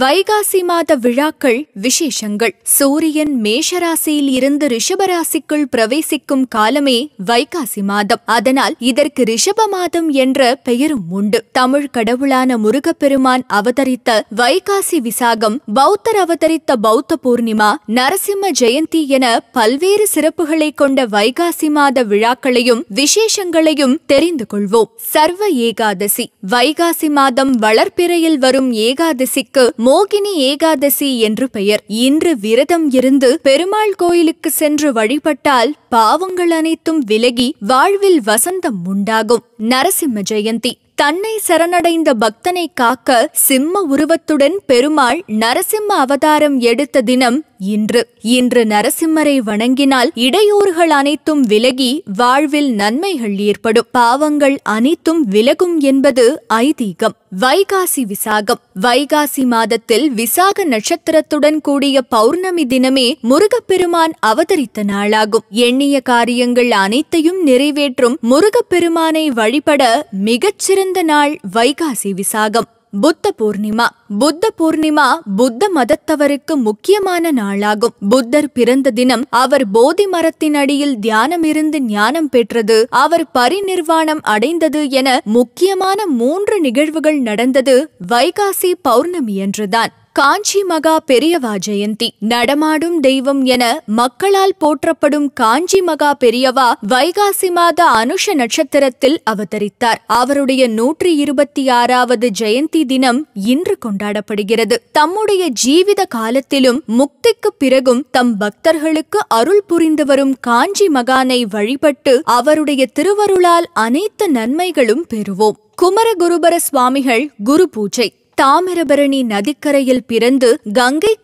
வைகாசி மாத விழாக்கள் விசேஷங்கள் சூரியன் மேஷராசியில் இருந்து ரிஷபராசிக்குள் பிரவேசிக்கும் காலமே வைகாசி மாதம் அதனால் இதற்கு ரிஷப மாதம் என்ற பெயரும் உண்டு தமிழ் கடவுளான முருகப்பெருமான் அவதரித்த வைகாசி விசாகம் பௌத்தர் அவதரித்த பௌத்த பூர்ணிமா நரசிம்ம ஜெயந்தி என பல்வேறு சிறப்புகளை கொண்ட வைகாசி மாத விழாக்களையும் விசேஷங்களையும் தெரிந்து கொள்வோம் சர்வ ஏகாதசி வைகாசி மாதம் வளர்ப்பிறையில் வரும் ஏகாதசிக்கு மோகினி ஏகாதசி என்று பெயர் இன்று விரதம் இருந்து பெருமாள் கோயிலுக்கு சென்று வழிபட்டால் பாவங்கள் அனைத்தும் விலகி வாழ்வில் வசந்தம் உண்டாகும் நரசிம்ம ஜெயந்தி தன்னை சரணடைந்த பக்தனை காக்க சிம்ம உருவத்துடன் பெருமாள் நரசிம்ம அவதாரம் எடுத்த தினம் இன்று இன்று நரசிம்மரை வணங்கினால் இடையூறுகள் அனைத்தும் விலகி வாழ்வில் நன்மைகள் ஏற்படும் பாவங்கள் அனைத்தும் விலகும் என்பது ஐதீகம் வைகாசி விசாகம் வைகாசி மாதத்தில் விசாக நட்சத்திரத்துடன் கூடிய பௌர்ணமி தினமே முருகப்பெருமான் அவதரித்த நாளாகும் எண்ணிய காரியங்கள் அனைத்தையும் நிறைவேற்றும் முருகப்பெருமானை வழ வழிபட மிகச்சிறந்த நாள் வைகாசி விசாகம் புத்த பூர்ணிமா புத்த பூர்ணிமா புத்த மதத்தவருக்கு முக்கியமான நாளாகும் புத்தர் பிறந்த தினம் அவர் போதி மரத்தின் அடியில் தியானம் இருந்து ஞானம் பெற்றது அவர் பரிநிர்வாணம் அடைந்தது என முக்கியமான மூன்று நிகழ்வுகள் நடந்தது வைகாசி பௌர்ணமி என்றுதான் காஞ்சி மகா பெரியவா ஜெயந்தி நடமாடும் தெய்வம் என மக்களால் போற்றப்படும் காஞ்சி மகா பெரியவா வைகாசி மாத அனுஷ நட்சத்திரத்தில் அவதரித்தார் அவருடைய நூற்றி இருபத்தி ஆறாவது ஜெயந்தி தினம் இன்று கொண்டாடப்படுகிறது தம்முடைய ஜீவித காலத்திலும் முக்திக்கு பிறகும் தம் பக்தர்களுக்கு அருள் புரிந்து வரும் காஞ்சி மகானை வழிபட்டு அவருடைய திருவருளால் அனைத்து நன்மைகளும் பெறுவோம் குமரகுருபர சுவாமிகள் குரு பூஜை தாமிரபரணி நதிக்கரையில் பிறந்து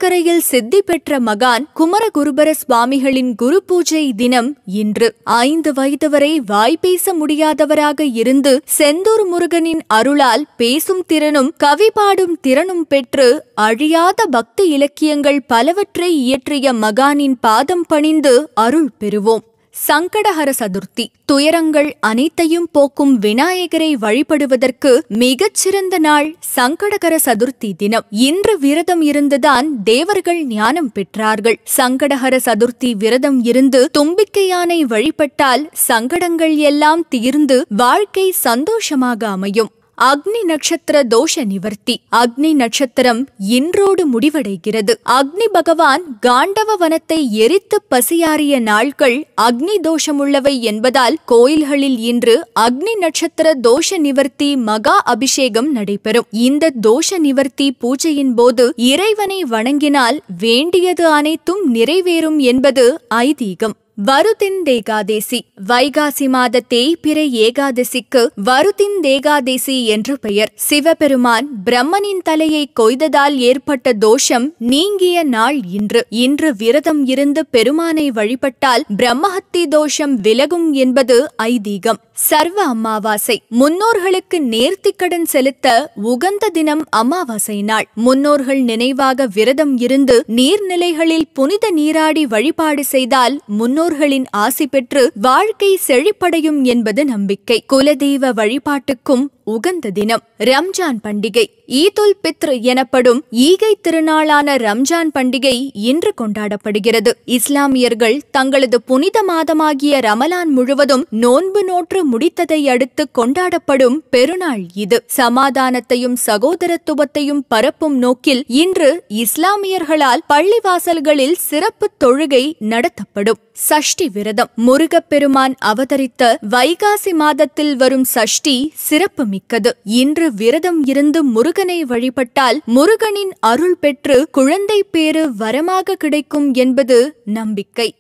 கரையில் சித்தி பெற்ற மகான் குமரகுருபர சுவாமிகளின் குரு பூஜை தினம் இன்று ஐந்து வயது வரை வாய் பேச முடியாதவராக இருந்து செந்தூர் முருகனின் அருளால் பேசும் திறனும் கவி பாடும் திறனும் பெற்று அழியாத பக்தி இலக்கியங்கள் பலவற்றை இயற்றிய மகானின் பாதம் பணிந்து அருள் பெறுவோம் சங்கடஹர சதுர்த்தி துயரங்கள் அனைத்தையும் போக்கும் விநாயகரை வழிபடுவதற்கு மிகச்சிறந்த நாள் சங்கடகர சதுர்த்தி தினம் இன்று விரதம் இருந்துதான் தேவர்கள் ஞானம் பெற்றார்கள் சங்கடஹர சதுர்த்தி விரதம் இருந்து தும்பிக்கையானை வழிபட்டால் சங்கடங்கள் எல்லாம் தீர்ந்து வாழ்க்கை சந்தோஷமாக அமையும் அக்னி நட்சத்திர தோஷ நிவர்த்தி அக்னி நட்சத்திரம் இன்றோடு முடிவடைகிறது அக்னி பகவான் காண்டவ வனத்தை எரித்து பசியாறிய நாட்கள் அக்னி தோஷமுள்ளவை என்பதால் கோயில்களில் இன்று அக்னி நட்சத்திர தோஷ நிவர்த்தி மகா அபிஷேகம் நடைபெறும் இந்த தோஷ நிவர்த்தி பூஜையின் போது இறைவனை வணங்கினால் வேண்டியது அனைத்தும் நிறைவேறும் என்பது ஐதீகம் வருதின் தேகாதேசி வைகாசி மாத தேய்பிறை ஏகாதசிக்கு வருதின் தேகாதேசி என்று பெயர் சிவபெருமான் பிரம்மனின் தலையை கொய்ததால் ஏற்பட்ட தோஷம் நீங்கிய நாள் இன்று இன்று விரதம் இருந்து பெருமானை வழிபட்டால் பிரம்மஹத்தி தோஷம் விலகும் என்பது ஐதீகம் சர்வ அமாவாசை முன்னோர்களுக்கு நேர்த்திக்கடன் செலுத்த உகந்த தினம் அமாவாசை நாள் முன்னோர்கள் நினைவாக விரதம் இருந்து நீர்நிலைகளில் புனித நீராடி வழிபாடு செய்தால் முன்னோர் முன்னோர்களின் ஆசி பெற்று வாழ்க்கை செழிப்படையும் என்பது நம்பிக்கை குலதெய்வ வழிபாட்டுக்கும் உகந்த தினம் ரம்ஜான் பண்டிகை ஈதுல் பித்ர் எனப்படும் ஈகை திருநாளான ரம்ஜான் பண்டிகை இன்று கொண்டாடப்படுகிறது இஸ்லாமியர்கள் தங்களது புனித மாதமாகிய ரமலான் முழுவதும் நோன்பு நோற்று முடித்ததை அடுத்து கொண்டாடப்படும் பெருநாள் இது சமாதானத்தையும் சகோதரத்துவத்தையும் பரப்பும் நோக்கில் இன்று இஸ்லாமியர்களால் பள்ளிவாசல்களில் சிறப்பு தொழுகை நடத்தப்படும் சஷ்டி விரதம் முருகப்பெருமான் அவதரித்த வைகாசி மாதத்தில் வரும் சஷ்டி சிறப்பு மிக்கது இன்று விரதம் இருந்து முருகனை வழிபட்டால் முருகனின் அருள் பெற்று குழந்தை பேறு வரமாக கிடைக்கும் என்பது நம்பிக்கை